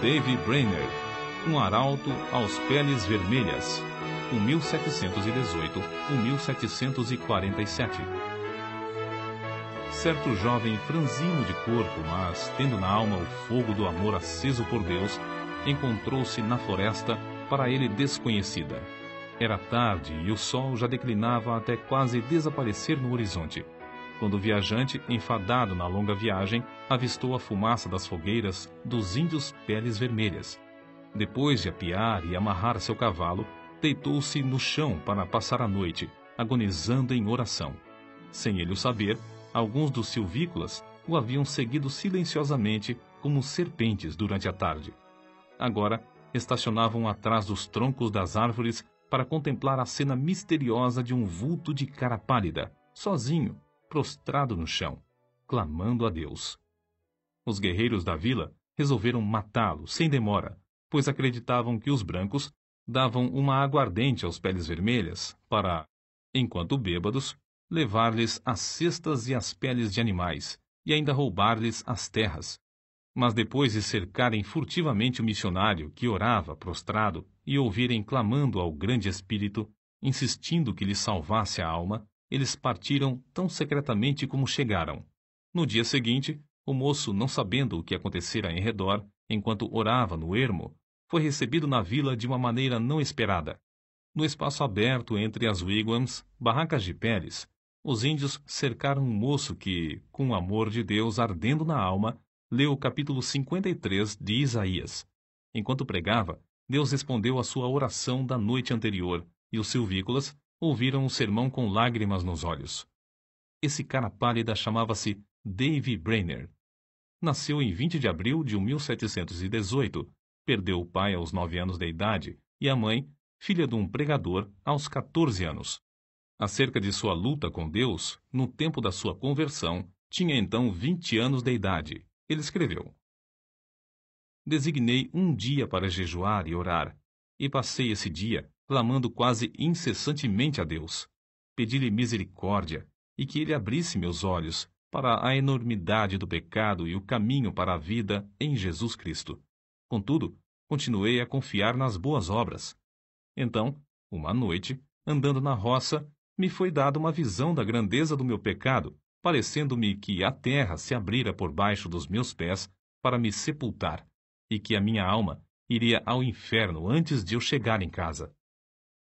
Dave Brainerd, um arauto aos peles vermelhas, 1718-1747. Certo jovem franzino de corpo, mas tendo na alma o fogo do amor aceso por Deus, encontrou-se na floresta para ele desconhecida. Era tarde e o sol já declinava até quase desaparecer no horizonte. Quando o viajante, enfadado na longa viagem, avistou a fumaça das fogueiras dos índios peles vermelhas. Depois de apiar e amarrar seu cavalo, deitou-se no chão para passar a noite, agonizando em oração. Sem ele o saber, alguns dos silvícolas o haviam seguido silenciosamente como serpentes durante a tarde. Agora, estacionavam atrás dos troncos das árvores para contemplar a cena misteriosa de um vulto de cara pálida, sozinho, prostrado no chão, clamando a Deus. Os guerreiros da vila resolveram matá-lo sem demora, pois acreditavam que os brancos davam uma aguardente aos peles vermelhas para, enquanto bêbados, levar-lhes as cestas e as peles de animais e ainda roubar-lhes as terras, mas depois de cercarem furtivamente o missionário, que orava prostrado, e ouvirem clamando ao Grande Espírito, insistindo que lhe salvasse a alma, eles partiram tão secretamente como chegaram. No dia seguinte, o moço, não sabendo o que acontecera em redor, enquanto orava no ermo, foi recebido na vila de uma maneira não esperada. No espaço aberto entre as wigwams, barracas de peles, os índios cercaram um moço que, com o amor de Deus ardendo na alma, leu o capítulo 53 de Isaías. Enquanto pregava, Deus respondeu à sua oração da noite anterior e os silvícolas ouviram o sermão com lágrimas nos olhos. Esse cara pálida chamava-se Dave Brainerd. Nasceu em 20 de abril de 1718, perdeu o pai aos 9 anos de idade e a mãe, filha de um pregador, aos 14 anos. Acerca de sua luta com Deus, no tempo da sua conversão, tinha então 20 anos de idade. Ele escreveu: Designei um dia para jejuar e orar, e passei esse dia clamando quase incessantemente a Deus. Pedi-lhe misericórdia e que ele abrisse meus olhos para a enormidade do pecado e o caminho para a vida em Jesus Cristo. Contudo, continuei a confiar nas boas obras. Então, uma noite, andando na roça, me foi dada uma visão da grandeza do meu pecado parecendo-me que a terra se abrira por baixo dos meus pés para me sepultar, e que a minha alma iria ao inferno antes de eu chegar em casa.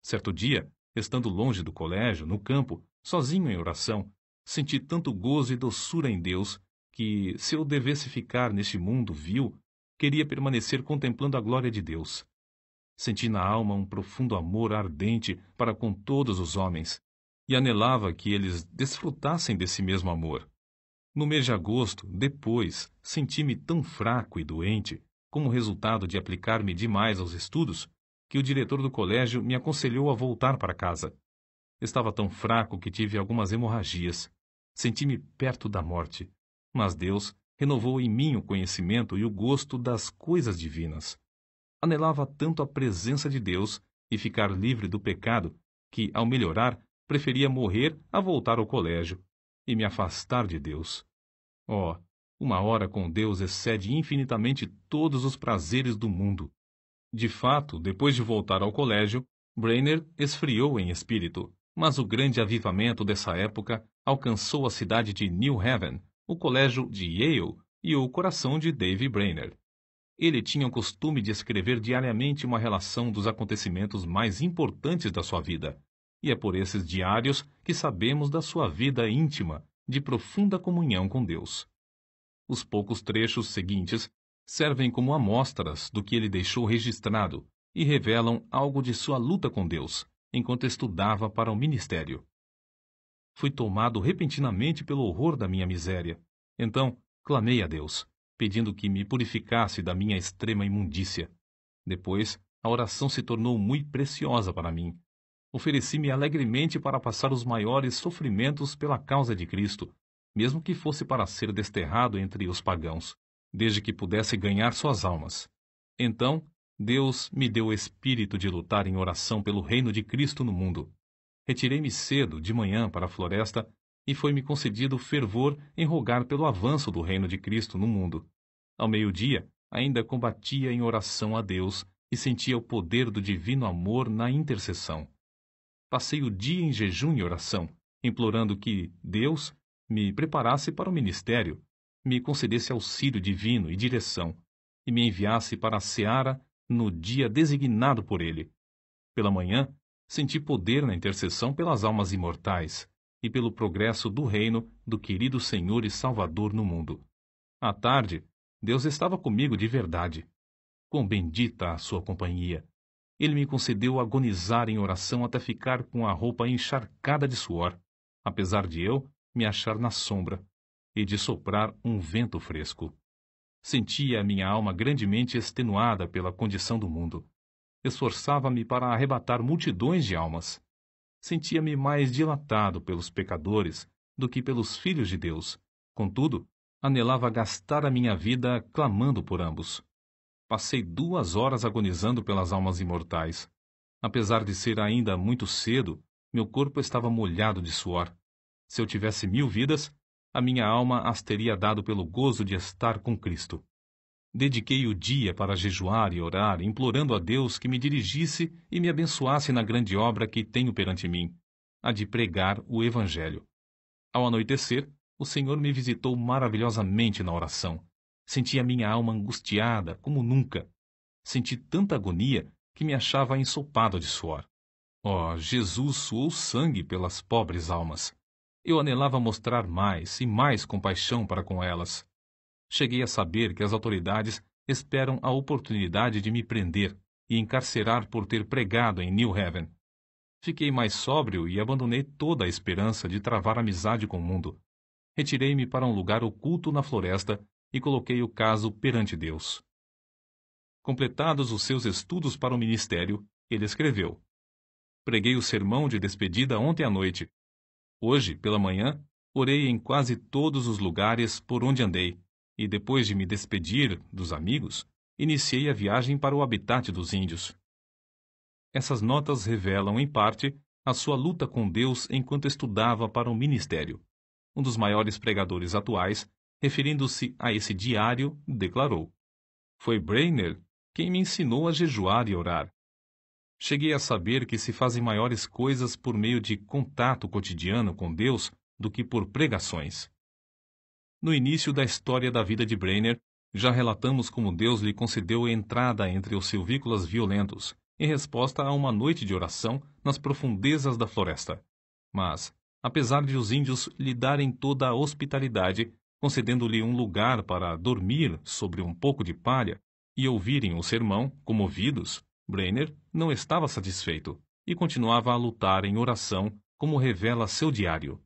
Certo dia, estando longe do colégio, no campo, sozinho em oração, senti tanto gozo e doçura em Deus que, se eu devesse ficar neste mundo vil, queria permanecer contemplando a glória de Deus. Senti na alma um profundo amor ardente para com todos os homens, e anelava que eles desfrutassem desse mesmo amor. No mês de agosto, depois, senti-me tão fraco e doente, como resultado de aplicar-me demais aos estudos, que o diretor do colégio me aconselhou a voltar para casa. Estava tão fraco que tive algumas hemorragias. Senti-me perto da morte. Mas Deus renovou em mim o conhecimento e o gosto das coisas divinas. Anelava tanto a presença de Deus e ficar livre do pecado que, ao melhorar, preferia morrer a voltar ao colégio e me afastar de Deus. Oh, uma hora com Deus excede infinitamente todos os prazeres do mundo. De fato, depois de voltar ao colégio, Brainerd esfriou em espírito, mas o grande avivamento dessa época alcançou a cidade de New Haven, o colégio de Yale e o coração de Dave Brainerd. Ele tinha o costume de escrever diariamente uma relação dos acontecimentos mais importantes da sua vida, e é por esses diários que sabemos da sua vida íntima, de profunda comunhão com Deus. Os poucos trechos seguintes servem como amostras do que ele deixou registrado e revelam algo de sua luta com Deus, enquanto estudava para o ministério. Fui tomado repentinamente pelo horror da minha miséria. Então, clamei a Deus, pedindo que me purificasse da minha extrema imundícia. Depois, a oração se tornou muito preciosa para mim, ofereci-me alegremente para passar os maiores sofrimentos pela causa de Cristo, mesmo que fosse para ser desterrado entre os pagãos, desde que pudesse ganhar suas almas. Então, Deus me deu o espírito de lutar em oração pelo reino de Cristo no mundo. Retirei-me cedo, de manhã, para a floresta, e foi-me concedido fervor em rogar pelo avanço do reino de Cristo no mundo. Ao meio-dia, ainda combatia em oração a Deus e sentia o poder do divino amor na intercessão. Passei o dia em jejum e oração, implorando que Deus me preparasse para o ministério, me concedesse auxílio divino e direção, e me enviasse para a seara no dia designado por ele. Pela manhã, senti poder na intercessão pelas almas imortais e pelo progresso do reino do querido Senhor e Salvador no mundo. À tarde, Deus estava comigo de verdade. Quão bendita a sua companhia! ele me concedeu agonizar em oração até ficar com a roupa encharcada de suor, apesar de eu me achar na sombra e de soprar um vento fresco. Sentia a minha alma grandemente extenuada pela condição do mundo. Esforçava-me para arrebatar multidões de almas. Sentia-me mais dilatado pelos pecadores do que pelos filhos de Deus. Contudo, anelava gastar a minha vida clamando por ambos. Passei duas horas agonizando pelas almas imortais. Apesar de ser ainda muito cedo, meu corpo estava molhado de suor. Se eu tivesse mil vidas, a minha alma as teria dado pelo gozo de estar com Cristo. Dediquei o dia para jejuar e orar, implorando a Deus que me dirigisse e me abençoasse na grande obra que tenho perante mim, a de pregar o Evangelho. Ao anoitecer, o Senhor me visitou maravilhosamente na oração. Senti a minha alma angustiada como nunca. Senti tanta agonia que me achava ensopado de suor. Oh, Jesus suou sangue pelas pobres almas. Eu anelava mostrar mais e mais compaixão para com elas. Cheguei a saber que as autoridades esperam a oportunidade de me prender e encarcerar por ter pregado em New Haven. Fiquei mais sóbrio e abandonei toda a esperança de travar amizade com o mundo. Retirei-me para um lugar oculto na floresta e coloquei o caso perante Deus. Completados os seus estudos para o ministério, ele escreveu: Preguei o sermão de despedida ontem à noite. Hoje, pela manhã, orei em quase todos os lugares por onde andei, e depois de me despedir dos amigos, iniciei a viagem para o habitat dos índios. Essas notas revelam, em parte, a sua luta com Deus enquanto estudava para o ministério. Um dos maiores pregadores atuais referindo-se a esse diário, declarou: Foi Brainerd quem me ensinou a jejuar e orar. Cheguei a saber que se fazem maiores coisas por meio de contato cotidiano com Deus do que por pregações. No início da história da vida de Brainerd, já relatamos como Deus lhe concedeu entrada entre os silvícolas violentos, em resposta a uma noite de oração nas profundezas da floresta. Mas, apesar de os índios lhe darem toda a hospitalidade, concedendo-lhe um lugar para dormir sobre um pouco de palha e ouvirem o sermão, comovidos, Brenner não estava satisfeito e continuava a lutar em oração, como revela seu diário.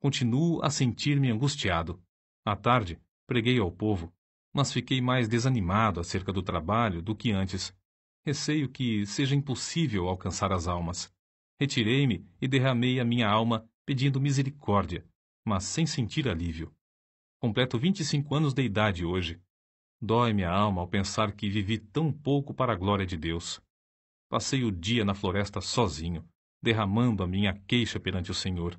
Continuo a sentir-me angustiado. À tarde, preguei ao povo, mas fiquei mais desanimado acerca do trabalho do que antes. Receio que seja impossível alcançar as almas. Retirei-me e derramei a minha alma pedindo misericórdia mas sem sentir alívio. Completo 25 anos de idade hoje. Dói-me a alma ao pensar que vivi tão pouco para a glória de Deus. Passei o dia na floresta sozinho, derramando a minha queixa perante o Senhor.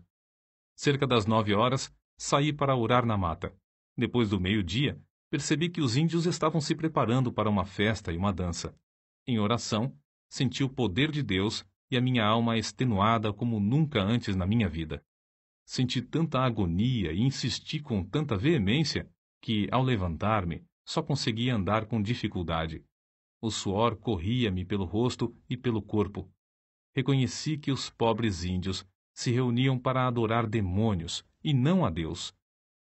Cerca das nove horas, saí para orar na mata. Depois do meio-dia, percebi que os índios estavam se preparando para uma festa e uma dança. Em oração, senti o poder de Deus e a minha alma extenuada como nunca antes na minha vida. Senti tanta agonia e insisti com tanta veemência que, ao levantar-me, só conseguia andar com dificuldade. O suor corria-me pelo rosto e pelo corpo. Reconheci que os pobres índios se reuniam para adorar demônios e não a Deus.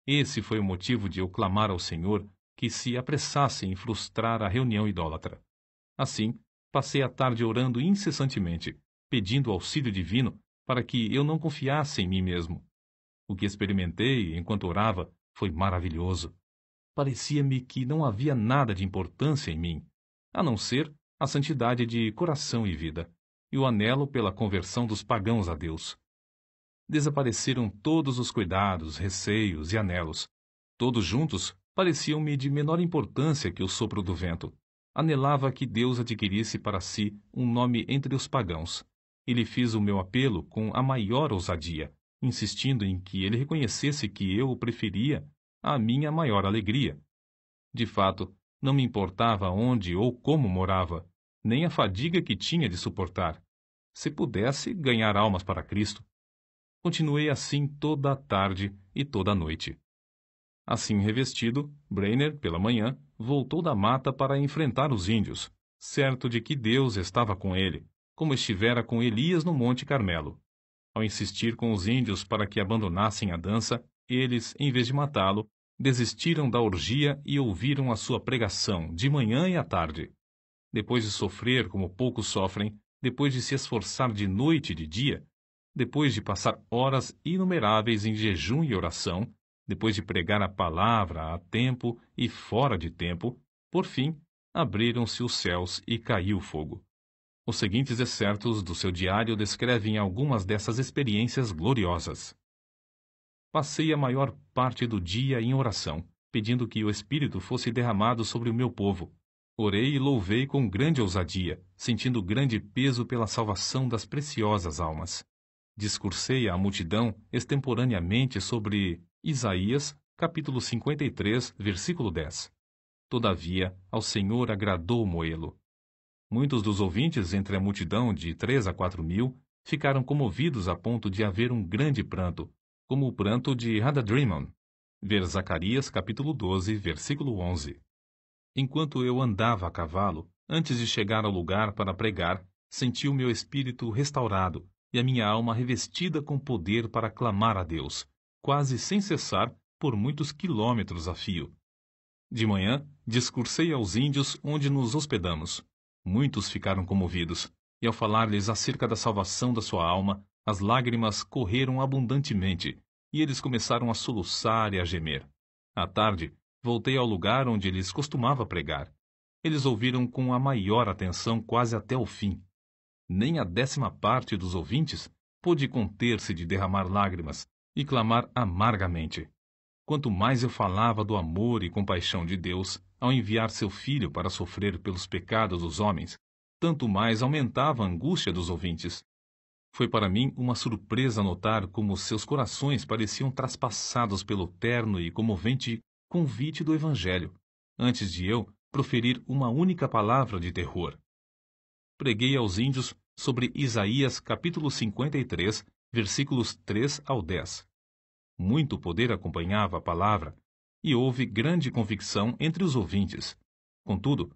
Esse foi o motivo de eu clamar ao Senhor que se apressasse em frustrar a reunião idólatra. Assim, passei a tarde orando incessantemente, pedindo auxílio divino para que eu não confiasse em mim mesmo. O que experimentei enquanto orava foi maravilhoso. Parecia-me que não havia nada de importância em mim, a não ser a santidade de coração e vida, e o anelo pela conversão dos pagãos a Deus. Desapareceram todos os cuidados, receios e anelos. Todos juntos pareciam-me de menor importância que o sopro do vento. Anelava que Deus adquirisse para si um nome entre os pagãos e lhe fiz o meu apelo com a maior ousadia, insistindo em que ele reconhecesse que eu o preferia à minha maior alegria. De fato, não me importava onde ou como morava, nem a fadiga que tinha de suportar. Se pudesse ganhar almas para Cristo. Continuei assim toda a tarde e toda a noite. Assim revestido, Brainer, pela manhã, voltou da mata para enfrentar os índios, certo de que Deus estava com ele como estivera com Elias no Monte Carmelo. Ao insistir com os índios para que abandonassem a dança, eles, em vez de matá-lo, desistiram da orgia e ouviram a sua pregação de manhã e à tarde. Depois de sofrer como poucos sofrem, depois de se esforçar de noite e de dia, depois de passar horas inumeráveis em jejum e oração, depois de pregar a palavra a tempo e fora de tempo, por fim, abriram-se os céus e caiu fogo. Os seguintes excertos do seu diário descrevem algumas dessas experiências gloriosas. Passei a maior parte do dia em oração, pedindo que o Espírito fosse derramado sobre o meu povo. Orei e louvei com grande ousadia, sentindo grande peso pela salvação das preciosas almas. Discursei à multidão extemporaneamente sobre Isaías, capítulo 53, versículo 10. Todavia, ao Senhor agradou Moelo, Muitos dos ouvintes, entre a multidão de três a quatro mil, ficaram comovidos a ponto de haver um grande pranto, como o pranto de Hadadrimon. Ver Zacarias capítulo 12, versículo 11. Enquanto eu andava a cavalo, antes de chegar ao lugar para pregar, senti o meu espírito restaurado e a minha alma revestida com poder para clamar a Deus, quase sem cessar por muitos quilômetros a fio. De manhã, discursei aos índios onde nos hospedamos. Muitos ficaram comovidos, e ao falar-lhes acerca da salvação da sua alma, as lágrimas correram abundantemente, e eles começaram a soluçar e a gemer. À tarde, voltei ao lugar onde lhes costumava pregar. Eles ouviram com a maior atenção quase até o fim. Nem a décima parte dos ouvintes pôde conter-se de derramar lágrimas e clamar amargamente. Quanto mais eu falava do amor e compaixão de Deus, ao enviar seu filho para sofrer pelos pecados dos homens, tanto mais aumentava a angústia dos ouvintes. Foi para mim uma surpresa notar como seus corações pareciam traspassados pelo terno e comovente convite do Evangelho, antes de eu proferir uma única palavra de terror. Preguei aos índios sobre Isaías capítulo 53, versículos 3 ao 10. Muito poder acompanhava a palavra, e houve grande convicção entre os ouvintes. Contudo,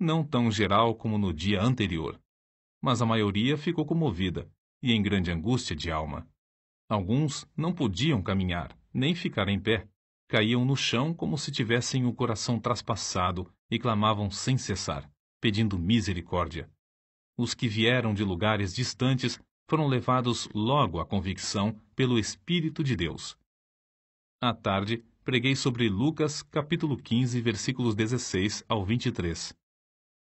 não tão geral como no dia anterior. Mas a maioria ficou comovida e em grande angústia de alma. Alguns não podiam caminhar, nem ficar em pé. Caíam no chão como se tivessem o coração traspassado e clamavam sem cessar, pedindo misericórdia. Os que vieram de lugares distantes foram levados logo à convicção pelo Espírito de Deus. À tarde, preguei sobre Lucas, capítulo 15, versículos 16 ao 23.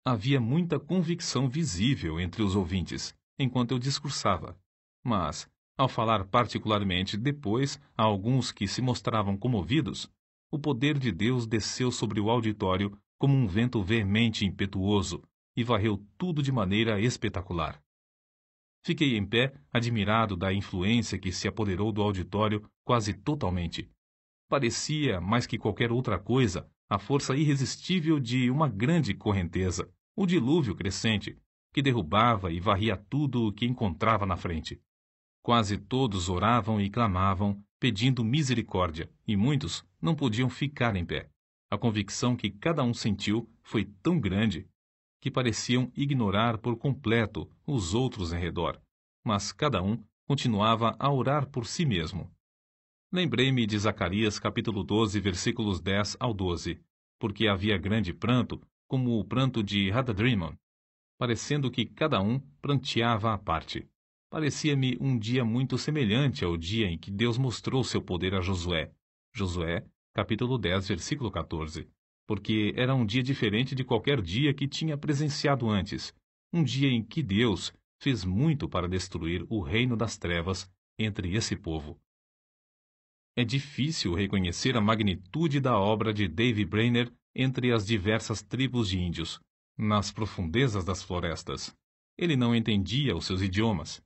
Havia muita convicção visível entre os ouvintes, enquanto eu discursava. Mas, ao falar particularmente depois a alguns que se mostravam comovidos, o poder de Deus desceu sobre o auditório como um vento veemente impetuoso e varreu tudo de maneira espetacular. Fiquei em pé, admirado da influência que se apoderou do auditório quase totalmente parecia, mais que qualquer outra coisa, a força irresistível de uma grande correnteza, o dilúvio crescente, que derrubava e varria tudo o que encontrava na frente. Quase todos oravam e clamavam, pedindo misericórdia, e muitos não podiam ficar em pé. A convicção que cada um sentiu foi tão grande que pareciam ignorar por completo os outros em redor, mas cada um continuava a orar por si mesmo. Lembrei-me de Zacarias capítulo 12, versículos 10 ao 12, porque havia grande pranto, como o pranto de Hadadrimon, parecendo que cada um pranteava à parte. Parecia-me um dia muito semelhante ao dia em que Deus mostrou seu poder a Josué. Josué, capítulo 10, versículo 14. Porque era um dia diferente de qualquer dia que tinha presenciado antes, um dia em que Deus fez muito para destruir o reino das trevas entre esse povo é difícil reconhecer a magnitude da obra de Dave Brainerd entre as diversas tribos de índios, nas profundezas das florestas. Ele não entendia os seus idiomas.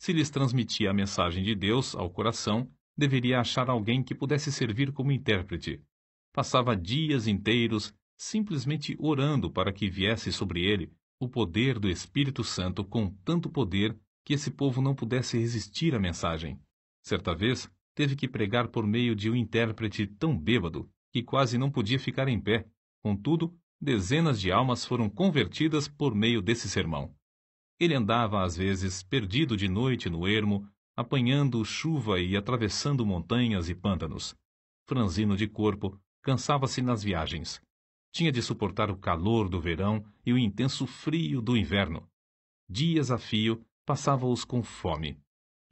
Se lhes transmitia a mensagem de Deus ao coração, deveria achar alguém que pudesse servir como intérprete. Passava dias inteiros simplesmente orando para que viesse sobre ele o poder do Espírito Santo com tanto poder que esse povo não pudesse resistir à mensagem. Certa vez, teve que pregar por meio de um intérprete tão bêbado que quase não podia ficar em pé. Contudo, dezenas de almas foram convertidas por meio desse sermão. Ele andava às vezes perdido de noite no ermo, apanhando chuva e atravessando montanhas e pântanos. Franzino de corpo, cansava-se nas viagens. Tinha de suportar o calor do verão e o intenso frio do inverno. Dias a fio, passava-os com fome.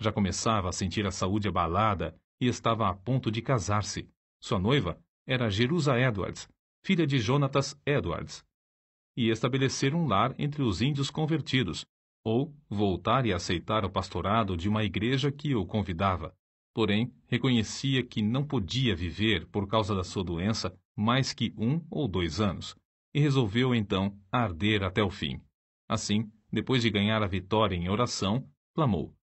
Já começava a sentir a saúde abalada e estava a ponto de casar-se. Sua noiva era Jerusa Edwards, filha de Jonatas Edwards, e estabelecer um lar entre os índios convertidos, ou voltar e aceitar o pastorado de uma igreja que o convidava. Porém, reconhecia que não podia viver, por causa da sua doença, mais que um ou dois anos, e resolveu então arder até o fim. Assim, depois de ganhar a vitória em oração, clamou: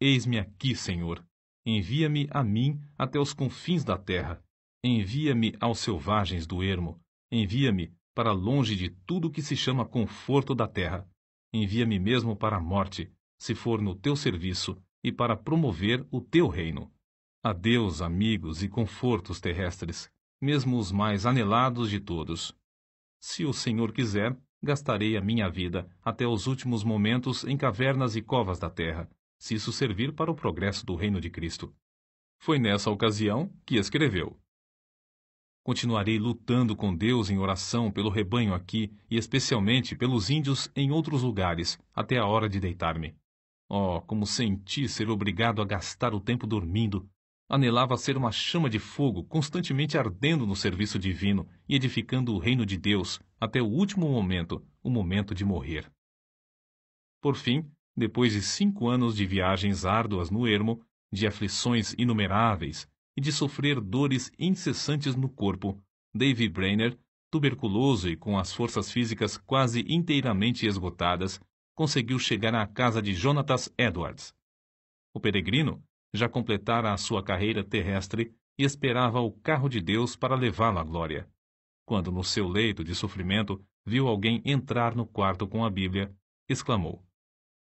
Eis-me aqui, Senhor. Envia-me a mim até os confins da terra. Envia-me aos selvagens do ermo. Envia-me para longe de tudo o que se chama conforto da terra. Envia-me mesmo para a morte, se for no teu serviço, e para promover o teu reino. Adeus, amigos e confortos terrestres, mesmo os mais anelados de todos. Se o Senhor quiser, gastarei a minha vida até os últimos momentos em cavernas e covas da terra se isso servir para o progresso do reino de Cristo. Foi nessa ocasião que escreveu: Continuarei lutando com Deus em oração pelo rebanho aqui e especialmente pelos índios em outros lugares, até a hora de deitar-me. Oh, como senti ser obrigado a gastar o tempo dormindo! Anelava ser uma chama de fogo constantemente ardendo no serviço divino e edificando o reino de Deus até o último momento, o momento de morrer. Por fim, depois de cinco anos de viagens árduas no ermo, de aflições inumeráveis e de sofrer dores incessantes no corpo, David Brainer, tuberculoso e com as forças físicas quase inteiramente esgotadas, conseguiu chegar à casa de Jonatas Edwards. O peregrino já completara a sua carreira terrestre e esperava o carro de Deus para levá-lo à glória. Quando no seu leito de sofrimento viu alguém entrar no quarto com a Bíblia, exclamou: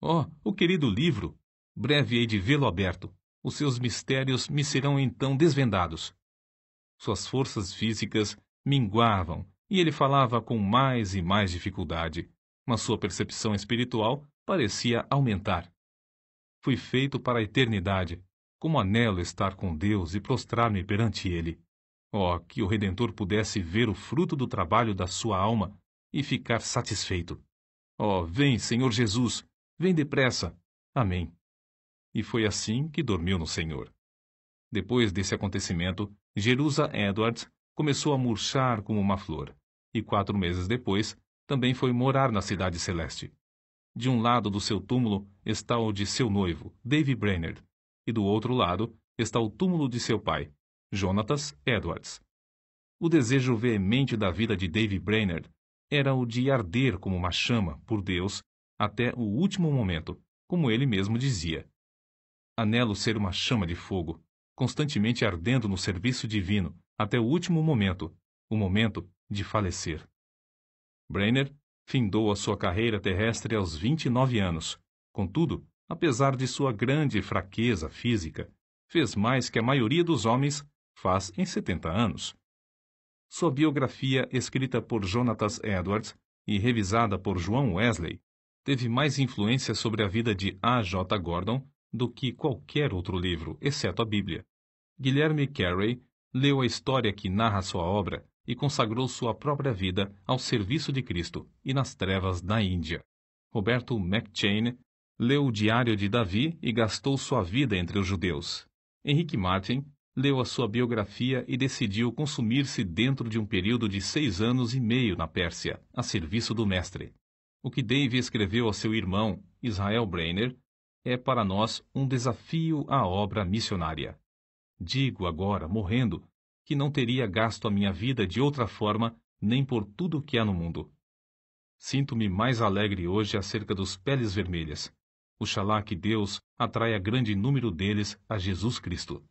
Oh, o querido livro! Breve hei de vê-lo aberto. Os seus mistérios me serão então desvendados. Suas forças físicas minguavam e ele falava com mais e mais dificuldade, mas sua percepção espiritual parecia aumentar. Fui feito para a eternidade, como anelo estar com Deus e prostrar-me perante Ele. Oh, que o Redentor pudesse ver o fruto do trabalho da sua alma e ficar satisfeito. Oh, vem, Senhor Jesus, Vem depressa. Amém. E foi assim que dormiu no Senhor. Depois desse acontecimento, Jerusa Edwards começou a murchar como uma flor, e quatro meses depois também foi morar na Cidade Celeste. De um lado do seu túmulo está o de seu noivo, Dave Brainerd, e do outro lado está o túmulo de seu pai, Jonatas Edwards. O desejo veemente da vida de Dave Brainerd era o de arder como uma chama por Deus até o último momento, como ele mesmo dizia. Anelo ser uma chama de fogo, constantemente ardendo no serviço divino, até o último momento, o momento de falecer. Brenner findou a sua carreira terrestre aos 29 anos. Contudo, apesar de sua grande fraqueza física, fez mais que a maioria dos homens faz em 70 anos. Sua biografia, escrita por Jonatas Edwards e revisada por João Wesley, teve mais influência sobre a vida de A. J. Gordon do que qualquer outro livro, exceto a Bíblia. Guilherme Carey leu a história que narra sua obra e consagrou sua própria vida ao serviço de Cristo e nas trevas da Índia. Roberto McChain leu o Diário de Davi e gastou sua vida entre os judeus. Henrique Martin leu a sua biografia e decidiu consumir-se dentro de um período de seis anos e meio na Pérsia, a serviço do Mestre. O que Dave escreveu a seu irmão, Israel Brainer, é para nós um desafio à obra missionária. Digo agora, morrendo, que não teria gasto a minha vida de outra forma nem por tudo o que há no mundo. Sinto-me mais alegre hoje acerca dos peles vermelhas. Oxalá que Deus atraia grande número deles a Jesus Cristo.